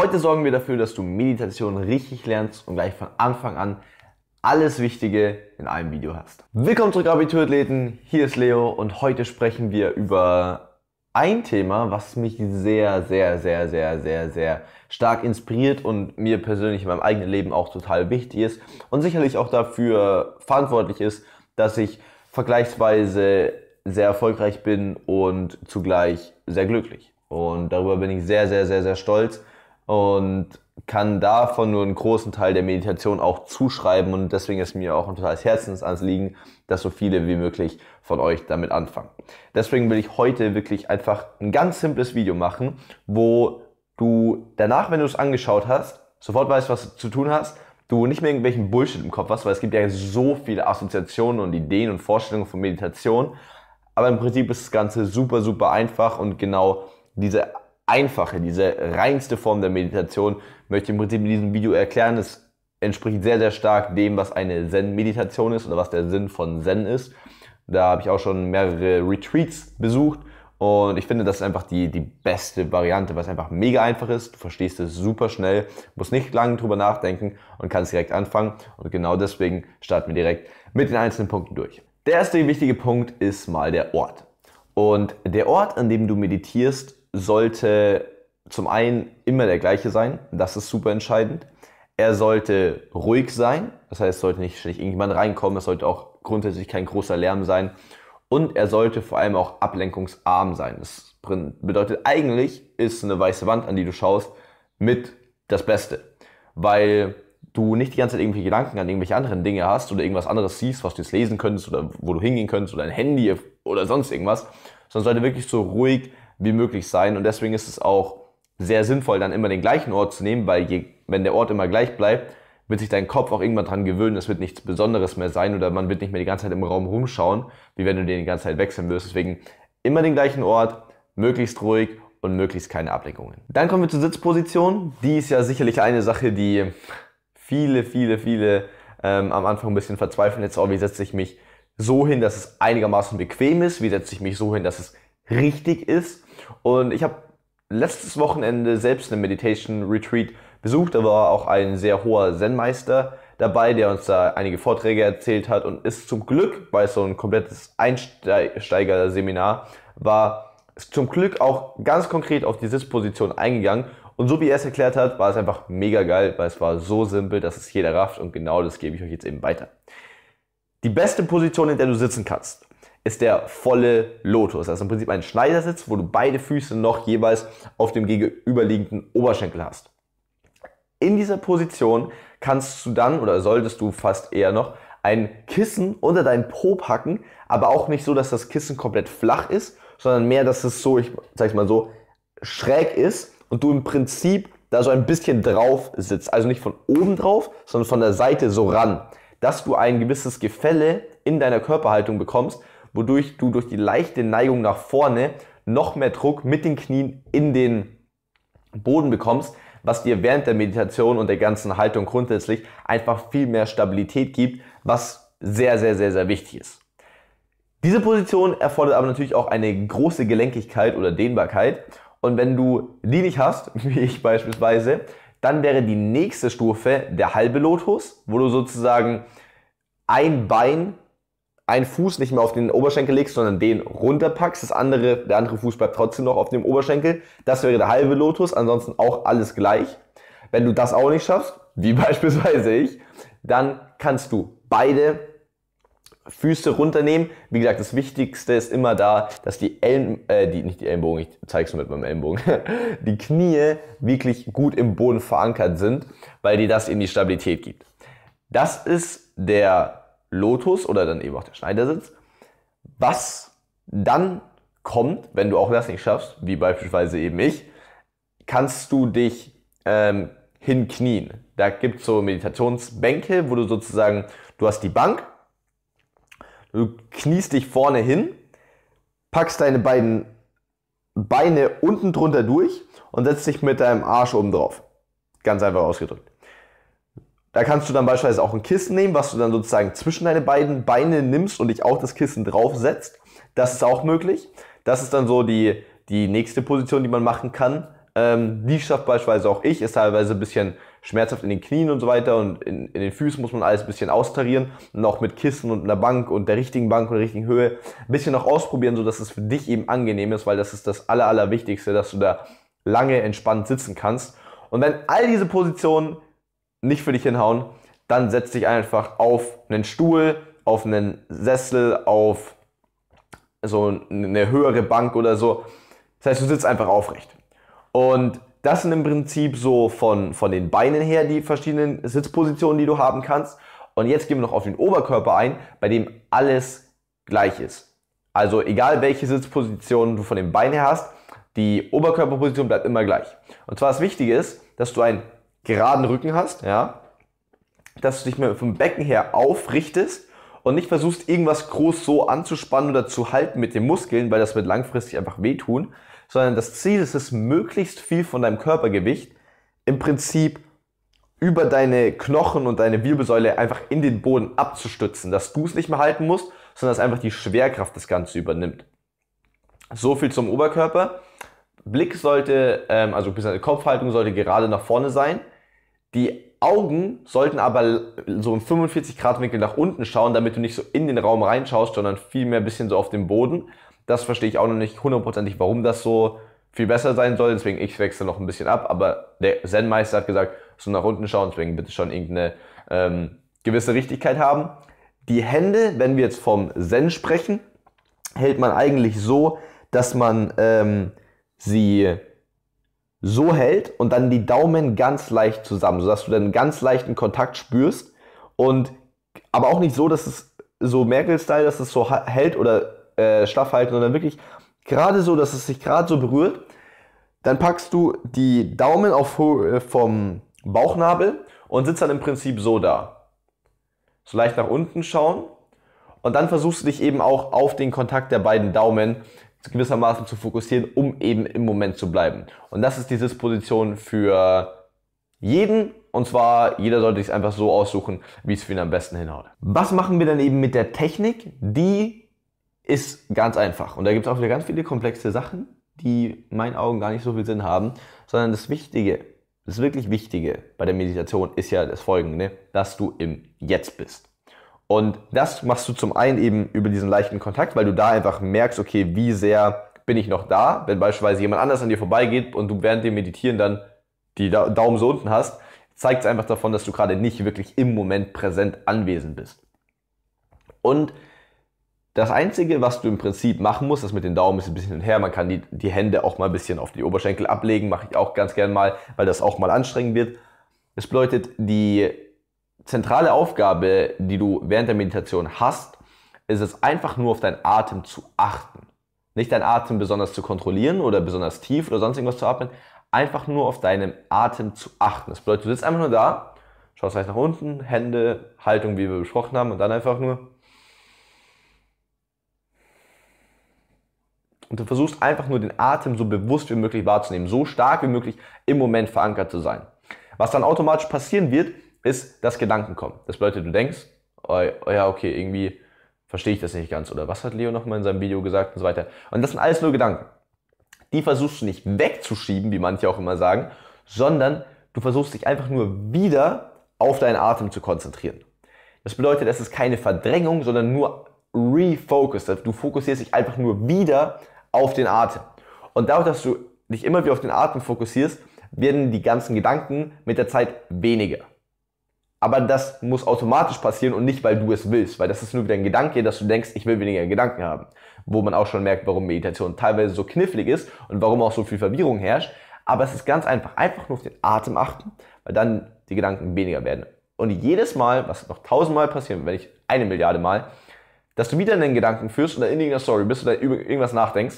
Heute sorgen wir dafür, dass du Meditation richtig lernst und gleich von Anfang an alles Wichtige in einem Video hast. Willkommen zurück Abiturathleten, hier ist Leo und heute sprechen wir über ein Thema, was mich sehr, sehr, sehr, sehr, sehr, sehr stark inspiriert und mir persönlich in meinem eigenen Leben auch total wichtig ist und sicherlich auch dafür verantwortlich ist, dass ich vergleichsweise sehr erfolgreich bin und zugleich sehr glücklich. Und darüber bin ich sehr, sehr, sehr, sehr stolz und kann davon nur einen großen Teil der Meditation auch zuschreiben und deswegen ist mir auch ein totales Herzensanliegen, dass so viele wie möglich von euch damit anfangen. Deswegen will ich heute wirklich einfach ein ganz simples Video machen, wo du danach, wenn du es angeschaut hast, sofort weißt, was du zu tun hast, du nicht mehr irgendwelchen Bullshit im Kopf hast, weil es gibt ja so viele Assoziationen und Ideen und Vorstellungen von Meditation, aber im Prinzip ist das Ganze super, super einfach und genau diese einfache, diese reinste Form der Meditation möchte ich im Prinzip in diesem Video erklären. Es entspricht sehr, sehr stark dem, was eine Zen-Meditation ist oder was der Sinn von Zen ist. Da habe ich auch schon mehrere Retreats besucht und ich finde, das ist einfach die, die beste Variante, weil es einfach mega einfach ist. Du verstehst es super schnell, musst nicht lange drüber nachdenken und kannst direkt anfangen. Und genau deswegen starten wir direkt mit den einzelnen Punkten durch. Der erste wichtige Punkt ist mal der Ort. Und der Ort, an dem du meditierst, sollte zum einen immer der gleiche sein, das ist super entscheidend. Er sollte ruhig sein, das heißt, es sollte nicht ständig irgendjemand reinkommen, es sollte auch grundsätzlich kein großer Lärm sein. Und er sollte vor allem auch ablenkungsarm sein. Das bedeutet, eigentlich ist eine weiße Wand, an die du schaust, mit das Beste. Weil du nicht die ganze Zeit irgendwelche Gedanken an irgendwelche anderen Dinge hast oder irgendwas anderes siehst, was du jetzt lesen könntest oder wo du hingehen könntest oder ein Handy oder sonst irgendwas, sondern sollte wirklich so ruhig wie möglich sein. Und deswegen ist es auch sehr sinnvoll, dann immer den gleichen Ort zu nehmen, weil je, wenn der Ort immer gleich bleibt, wird sich dein Kopf auch irgendwann dran gewöhnen, es wird nichts Besonderes mehr sein oder man wird nicht mehr die ganze Zeit im Raum rumschauen, wie wenn du den die ganze Zeit wechseln wirst. Deswegen immer den gleichen Ort, möglichst ruhig und möglichst keine Ablenkungen. Dann kommen wir zur Sitzposition. Die ist ja sicherlich eine Sache, die viele, viele, viele ähm, am Anfang ein bisschen verzweifeln. Jetzt auch, wie setze ich mich so hin, dass es einigermaßen bequem ist? Wie setze ich mich so hin, dass es richtig ist. Und ich habe letztes Wochenende selbst eine Meditation Retreat besucht. Da war auch ein sehr hoher Zen-Meister dabei, der uns da einige Vorträge erzählt hat und ist zum Glück, weil es so ein komplettes Einsteigerseminar war, ist zum Glück auch ganz konkret auf die Sitzposition eingegangen. Und so wie er es erklärt hat, war es einfach mega geil, weil es war so simpel, dass es jeder rafft und genau das gebe ich euch jetzt eben weiter. Die beste Position, in der du sitzen kannst, ist der volle Lotus. Das ist im Prinzip ein Schneidersitz, wo du beide Füße noch jeweils auf dem gegenüberliegenden Oberschenkel hast. In dieser Position kannst du dann oder solltest du fast eher noch ein Kissen unter deinen Po packen, aber auch nicht so, dass das Kissen komplett flach ist, sondern mehr, dass es so, ich sag's mal so, schräg ist und du im Prinzip da so ein bisschen drauf sitzt. Also nicht von oben drauf, sondern von der Seite so ran, dass du ein gewisses Gefälle in deiner Körperhaltung bekommst, wodurch du durch die leichte Neigung nach vorne noch mehr Druck mit den Knien in den Boden bekommst, was dir während der Meditation und der ganzen Haltung grundsätzlich einfach viel mehr Stabilität gibt, was sehr, sehr, sehr, sehr wichtig ist. Diese Position erfordert aber natürlich auch eine große Gelenkigkeit oder Dehnbarkeit. Und wenn du die nicht hast, wie ich beispielsweise, dann wäre die nächste Stufe der halbe Lotus, wo du sozusagen ein Bein einen Fuß nicht mehr auf den Oberschenkel legst, sondern den runterpackst. Das andere, der andere Fuß bleibt trotzdem noch auf dem Oberschenkel. Das wäre der halbe Lotus, ansonsten auch alles gleich. Wenn du das auch nicht schaffst, wie beispielsweise ich, dann kannst du beide Füße runternehmen. Wie gesagt, das Wichtigste ist immer da, dass die Ellen, äh, die, nicht die Ellenbogen, ich zeig's nur mit meinem Ellenbogen, die Knie wirklich gut im Boden verankert sind, weil dir das eben die Stabilität gibt. Das ist der Lotus oder dann eben auch der Schneidersitz. Was dann kommt, wenn du auch das nicht schaffst, wie beispielsweise eben ich, kannst du dich ähm, hinknien. Da gibt es so Meditationsbänke, wo du sozusagen, du hast die Bank, du kniest dich vorne hin, packst deine beiden Beine unten drunter durch und setzt dich mit deinem Arsch oben drauf. Ganz einfach ausgedrückt. Da kannst du dann beispielsweise auch ein Kissen nehmen, was du dann sozusagen zwischen deine beiden Beine nimmst und dich auch das Kissen draufsetzt. Das ist auch möglich. Das ist dann so die, die nächste Position, die man machen kann. Ähm, die schafft beispielsweise auch ich, ist teilweise ein bisschen schmerzhaft in den Knien und so weiter und in, in den Füßen muss man alles ein bisschen austarieren und auch mit Kissen und einer Bank und der richtigen Bank und der richtigen Höhe ein bisschen noch ausprobieren, sodass es für dich eben angenehm ist, weil das ist das Aller, Allerwichtigste, dass du da lange entspannt sitzen kannst. Und wenn all diese Positionen nicht für dich hinhauen, dann setz dich einfach auf einen Stuhl, auf einen Sessel, auf so eine höhere Bank oder so. Das heißt, du sitzt einfach aufrecht. Und das sind im Prinzip so von, von den Beinen her die verschiedenen Sitzpositionen, die du haben kannst. Und jetzt gehen wir noch auf den Oberkörper ein, bei dem alles gleich ist. Also egal welche Sitzposition du von den Beinen her hast, die Oberkörperposition bleibt immer gleich. Und zwar das Wichtige ist, dass du ein geraden Rücken hast, ja, dass du dich mehr vom Becken her aufrichtest und nicht versuchst, irgendwas groß so anzuspannen oder zu halten mit den Muskeln, weil das wird langfristig einfach wehtun, sondern das Ziel ist es, möglichst viel von deinem Körpergewicht im Prinzip über deine Knochen und deine Wirbelsäule einfach in den Boden abzustützen, dass du es nicht mehr halten musst, sondern dass einfach die Schwerkraft das Ganze übernimmt. So viel zum Oberkörper. Blick sollte, ähm, also Kopfhaltung sollte gerade nach vorne sein. Die Augen sollten aber so im 45-Grad-Winkel nach unten schauen, damit du nicht so in den Raum reinschaust, sondern vielmehr ein bisschen so auf den Boden. Das verstehe ich auch noch nicht hundertprozentig, warum das so viel besser sein soll. Deswegen, ich wechsle noch ein bisschen ab. Aber der Zen-Meister hat gesagt, so nach unten schauen, deswegen bitte schon irgendeine ähm, gewisse Richtigkeit haben. Die Hände, wenn wir jetzt vom Zen sprechen, hält man eigentlich so, dass man ähm, sie so hält und dann die Daumen ganz leicht zusammen, sodass du dann ganz leichten Kontakt spürst und aber auch nicht so, dass es so Merkel-Style, dass es so hält oder äh, straff hält, sondern wirklich gerade so, dass es sich gerade so berührt. Dann packst du die Daumen auf, äh, vom Bauchnabel und sitzt dann im Prinzip so da. So leicht nach unten schauen und dann versuchst du dich eben auch auf den Kontakt der beiden Daumen gewissermaßen zu fokussieren, um eben im Moment zu bleiben. Und das ist die Disposition für jeden. Und zwar, jeder sollte sich einfach so aussuchen, wie es für ihn am besten hinhaut. Was machen wir dann eben mit der Technik? Die ist ganz einfach. Und da gibt es auch wieder ganz viele komplexe Sachen, die in meinen Augen gar nicht so viel Sinn haben. Sondern das Wichtige, das wirklich Wichtige bei der Meditation ist ja das Folgende, dass du im Jetzt bist. Und das machst du zum einen eben über diesen leichten Kontakt, weil du da einfach merkst, okay, wie sehr bin ich noch da, wenn beispielsweise jemand anders an dir vorbeigeht und du während dem Meditieren dann die da Daumen so unten hast, zeigt es einfach davon, dass du gerade nicht wirklich im Moment präsent anwesend bist. Und das Einzige, was du im Prinzip machen musst, das mit den Daumen ist ein bisschen und her, man kann die, die Hände auch mal ein bisschen auf die Oberschenkel ablegen, mache ich auch ganz gern mal, weil das auch mal anstrengend wird. Es bedeutet, die zentrale Aufgabe, die du während der Meditation hast, ist es einfach nur auf deinen Atem zu achten. Nicht deinen Atem besonders zu kontrollieren oder besonders tief oder sonst irgendwas zu atmen, einfach nur auf deinen Atem zu achten. Das bedeutet, du sitzt einfach nur da, schaust leicht nach unten, Hände, Haltung, wie wir besprochen haben, und dann einfach nur. Und du versuchst einfach nur den Atem so bewusst wie möglich wahrzunehmen, so stark wie möglich im Moment verankert zu sein. Was dann automatisch passieren wird, ist dass Gedanken kommen. Das bedeutet, du denkst, oh, oh ja, okay, irgendwie verstehe ich das nicht ganz. Oder was hat Leo nochmal in seinem Video gesagt und so weiter. Und das sind alles nur Gedanken. Die versuchst du nicht wegzuschieben, wie manche auch immer sagen, sondern du versuchst dich einfach nur wieder auf deinen Atem zu konzentrieren. Das bedeutet, es ist keine Verdrängung, sondern nur Refocus. Du fokussierst dich einfach nur wieder auf den Atem. Und dadurch, dass du dich immer wieder auf den Atem fokussierst, werden die ganzen Gedanken mit der Zeit weniger. Aber das muss automatisch passieren und nicht, weil du es willst, weil das ist nur wieder ein Gedanke, dass du denkst, ich will weniger Gedanken haben. Wo man auch schon merkt, warum Meditation teilweise so knifflig ist und warum auch so viel Verwirrung herrscht. Aber es ist ganz einfach. Einfach nur auf den Atem achten, weil dann die Gedanken weniger werden. Und jedes Mal, was noch tausendmal passieren, wenn ich eine Milliarde Mal, dass du wieder in den Gedanken führst und dann in irgendeiner Story bist oder über irgendwas nachdenkst,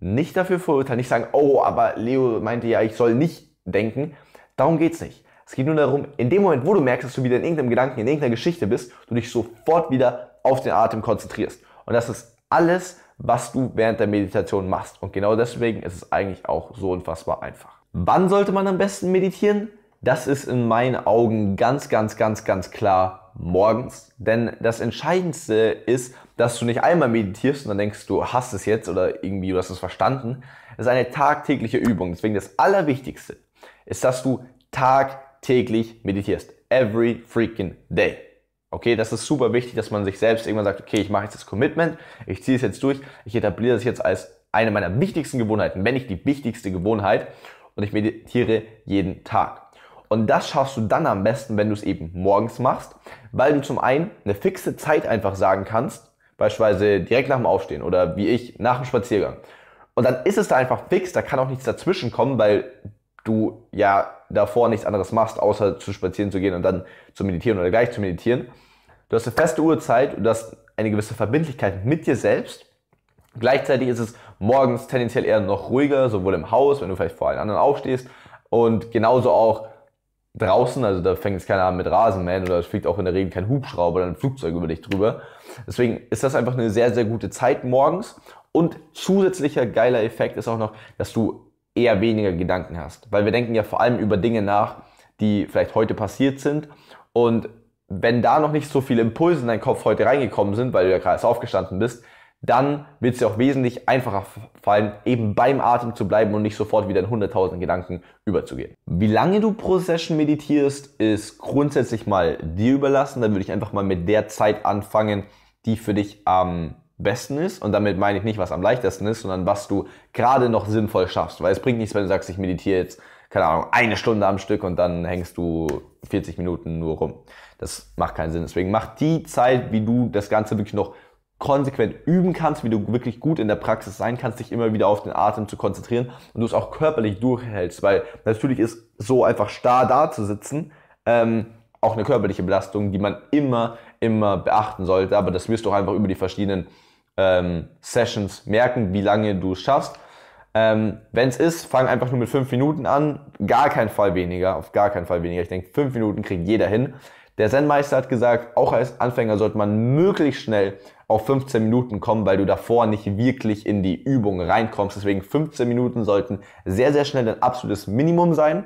nicht dafür verurteilen, nicht sagen, oh, aber Leo meinte ja, ich soll nicht denken. Darum geht's nicht. Es geht nur darum, in dem Moment, wo du merkst, dass du wieder in irgendeinem Gedanken, in irgendeiner Geschichte bist, du dich sofort wieder auf den Atem konzentrierst. Und das ist alles, was du während der Meditation machst. Und genau deswegen ist es eigentlich auch so unfassbar einfach. Wann sollte man am besten meditieren? Das ist in meinen Augen ganz, ganz, ganz, ganz klar morgens. Denn das Entscheidendste ist, dass du nicht einmal meditierst und dann denkst, du hast es jetzt oder irgendwie du hast es verstanden. Es ist eine tagtägliche Übung. Deswegen das Allerwichtigste ist, dass du tagtäglich tagtäglich meditierst. Every freaking day. Okay, das ist super wichtig, dass man sich selbst irgendwann sagt, okay, ich mache jetzt das Commitment, ich ziehe es jetzt durch, ich etabliere das jetzt als eine meiner wichtigsten Gewohnheiten, wenn nicht die wichtigste Gewohnheit und ich meditiere jeden Tag. Und das schaffst du dann am besten, wenn du es eben morgens machst, weil du zum einen eine fixe Zeit einfach sagen kannst, beispielsweise direkt nach dem Aufstehen oder wie ich nach dem Spaziergang. Und dann ist es da einfach fix, da kann auch nichts dazwischen kommen, weil du ja davor nichts anderes machst, außer zu spazieren zu gehen und dann zu meditieren oder gleich zu meditieren. Du hast eine feste Uhrzeit und du hast eine gewisse Verbindlichkeit mit dir selbst. Gleichzeitig ist es morgens tendenziell eher noch ruhiger, sowohl im Haus, wenn du vielleicht vor allen anderen aufstehst und genauso auch draußen, also da fängt es keiner an mit Rasenmähen oder es fliegt auch in der Regel kein Hubschrauber oder ein Flugzeug über dich drüber. Deswegen ist das einfach eine sehr, sehr gute Zeit morgens. Und zusätzlicher geiler Effekt ist auch noch, dass du eher weniger Gedanken hast. Weil wir denken ja vor allem über Dinge nach, die vielleicht heute passiert sind. Und wenn da noch nicht so viele Impulse in deinen Kopf heute reingekommen sind, weil du ja gerade erst aufgestanden bist, dann wird es dir auch wesentlich einfacher fallen, eben beim Atem zu bleiben und nicht sofort wieder in 100.000 Gedanken überzugehen. Wie lange du pro Session meditierst, ist grundsätzlich mal dir überlassen. Dann würde ich einfach mal mit der Zeit anfangen, die für dich am ähm, besten ist. Und damit meine ich nicht, was am leichtesten ist, sondern was du gerade noch sinnvoll schaffst. Weil es bringt nichts, wenn du sagst, ich meditiere jetzt, keine Ahnung, eine Stunde am Stück und dann hängst du 40 Minuten nur rum. Das macht keinen Sinn. Deswegen mach die Zeit, wie du das Ganze wirklich noch konsequent üben kannst, wie du wirklich gut in der Praxis sein kannst, dich immer wieder auf den Atem zu konzentrieren und du es auch körperlich durchhältst, weil natürlich ist so einfach starr da zu sitzen ähm, auch eine körperliche Belastung, die man immer, immer beachten sollte, aber das wirst du auch einfach über die verschiedenen ähm, Sessions merken, wie lange du es schaffst. Ähm, Wenn es ist, fang einfach nur mit fünf Minuten an. Gar kein Fall weniger, auf gar keinen Fall weniger. Ich denke, fünf Minuten kriegt jeder hin. Der Zen-Meister hat gesagt, auch als Anfänger sollte man möglichst schnell auf 15 Minuten kommen, weil du davor nicht wirklich in die Übung reinkommst. Deswegen 15 Minuten sollten sehr, sehr schnell ein absolutes Minimum sein.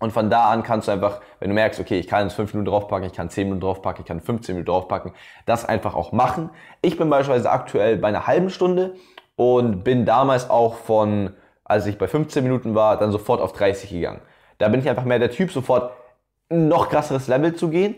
Und von da an kannst du einfach, wenn du merkst, okay, ich kann jetzt 5 Minuten draufpacken, ich kann 10 Minuten draufpacken, ich kann 15 Minuten draufpacken, das einfach auch machen. Ich bin beispielsweise aktuell bei einer halben Stunde und bin damals auch von, als ich bei 15 Minuten war, dann sofort auf 30 gegangen. Da bin ich einfach mehr der Typ, sofort ein noch krasseres Level zu gehen.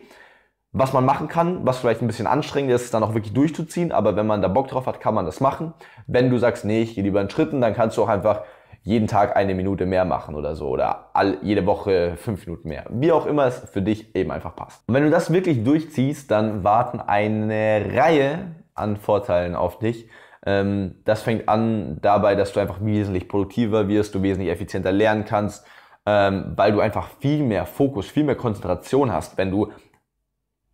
Was man machen kann, was vielleicht ein bisschen anstrengend ist, ist dann auch wirklich durchzuziehen, aber wenn man da Bock drauf hat, kann man das machen. Wenn du sagst, nee, ich gehe lieber in Schritten, dann kannst du auch einfach jeden Tag eine Minute mehr machen oder so oder all, jede Woche fünf Minuten mehr. Wie auch immer es für dich eben einfach passt. Und wenn du das wirklich durchziehst, dann warten eine Reihe an Vorteilen auf dich. Ähm, das fängt an dabei, dass du einfach wesentlich produktiver wirst, du wesentlich effizienter lernen kannst, ähm, weil du einfach viel mehr Fokus, viel mehr Konzentration hast, wenn du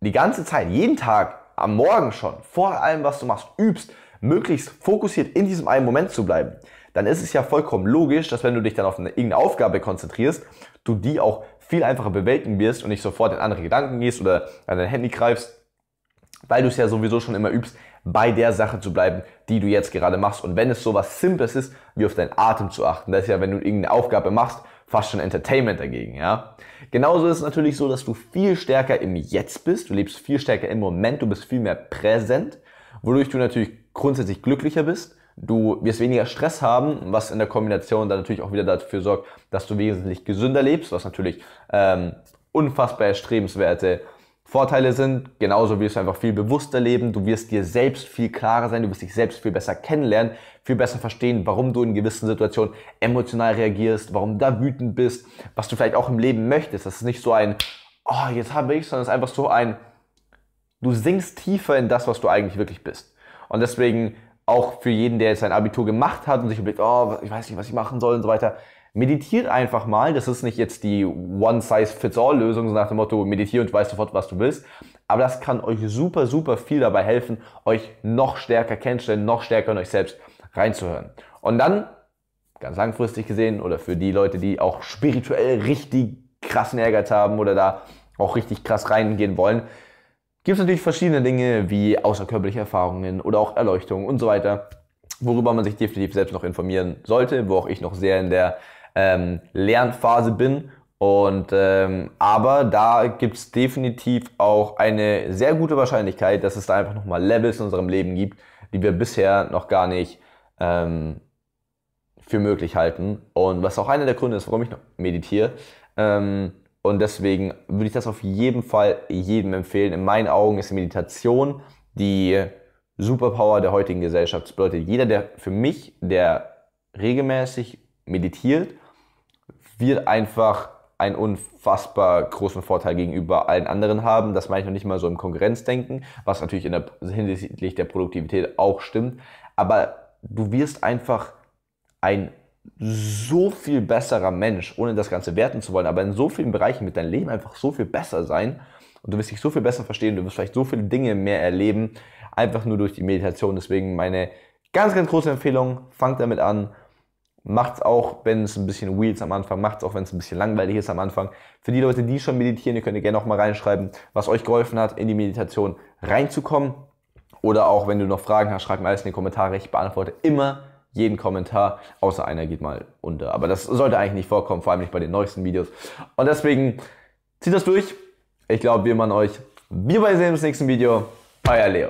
die ganze Zeit, jeden Tag, am Morgen schon, vor allem, was du machst, übst, möglichst fokussiert in diesem einen Moment zu bleiben dann ist es ja vollkommen logisch, dass wenn du dich dann auf eine, irgendeine Aufgabe konzentrierst, du die auch viel einfacher bewältigen wirst und nicht sofort in andere Gedanken gehst oder an dein Handy greifst, weil du es ja sowieso schon immer übst, bei der Sache zu bleiben, die du jetzt gerade machst. Und wenn es sowas Simples ist, wie auf deinen Atem zu achten, das ist ja, wenn du irgendeine Aufgabe machst, fast schon Entertainment dagegen, ja. Genauso ist es natürlich so, dass du viel stärker im Jetzt bist, du lebst viel stärker im Moment, du bist viel mehr präsent, wodurch du natürlich grundsätzlich glücklicher bist, du wirst weniger Stress haben, was in der Kombination dann natürlich auch wieder dafür sorgt, dass du wesentlich gesünder lebst, was natürlich ähm, unfassbar erstrebenswerte Vorteile sind. Genauso wirst du einfach viel bewusster leben, du wirst dir selbst viel klarer sein, du wirst dich selbst viel besser kennenlernen, viel besser verstehen, warum du in gewissen Situationen emotional reagierst, warum du da wütend bist, was du vielleicht auch im Leben möchtest. Das ist nicht so ein, oh, jetzt habe ich, sondern es ist einfach so ein, du sinkst tiefer in das, was du eigentlich wirklich bist. Und deswegen auch für jeden, der jetzt sein Abitur gemacht hat und sich überlegt, oh, ich weiß nicht, was ich machen soll und so weiter, meditiert einfach mal. Das ist nicht jetzt die One-Size-Fits-All-Lösung, so nach dem Motto, meditiere und weißt sofort, was du willst. Aber das kann euch super, super viel dabei helfen, euch noch stärker kennenzulernen, noch stärker in euch selbst reinzuhören. Und dann, ganz langfristig gesehen, oder für die Leute, die auch spirituell richtig krassen Ehrgeiz haben oder da auch richtig krass reingehen wollen, gibt es natürlich verschiedene Dinge wie außerkörperliche Erfahrungen oder auch Erleuchtungen und so weiter, worüber man sich definitiv selbst noch informieren sollte, wo auch ich noch sehr in der ähm, Lernphase bin. Und ähm, aber da gibt es definitiv auch eine sehr gute Wahrscheinlichkeit, dass es da einfach nochmal Levels in unserem Leben gibt, die wir bisher noch gar nicht ähm, für möglich halten. Und was auch einer der Gründe ist, warum ich noch meditiere, ähm, und deswegen würde ich das auf jeden Fall jedem empfehlen. In meinen Augen ist Meditation die Superpower der heutigen Gesellschaft. Das bedeutet, jeder, der für mich, der regelmäßig meditiert, wird einfach einen unfassbar großen Vorteil gegenüber allen anderen haben. Das meine ich noch nicht mal so im Konkurrenzdenken, was natürlich in der, hinsichtlich der Produktivität auch stimmt. Aber du wirst einfach ein so viel besserer Mensch, ohne das Ganze werten zu wollen, aber in so vielen Bereichen wird dein Leben einfach so viel besser sein und du wirst dich so viel besser verstehen, du wirst vielleicht so viele Dinge mehr erleben, einfach nur durch die Meditation. Deswegen meine ganz, ganz große Empfehlung, fangt damit an. Macht's auch, wenn es ein bisschen weird ist am Anfang, macht's auch, wenn es ein bisschen langweilig ist am Anfang. Für die Leute, die schon meditieren, ihr könnt ihr gerne nochmal reinschreiben, was euch geholfen hat, in die Meditation reinzukommen. Oder auch, wenn du noch Fragen hast, schreib mir alles in die Kommentare. Ich beantworte immer jeden Kommentar, außer einer geht mal unter. Aber das sollte eigentlich nicht vorkommen, vor allem nicht bei den neuesten Videos. Und deswegen zieht das durch. Ich glaube, wir machen euch. Wir sehen uns im nächsten Video. Euer Leo.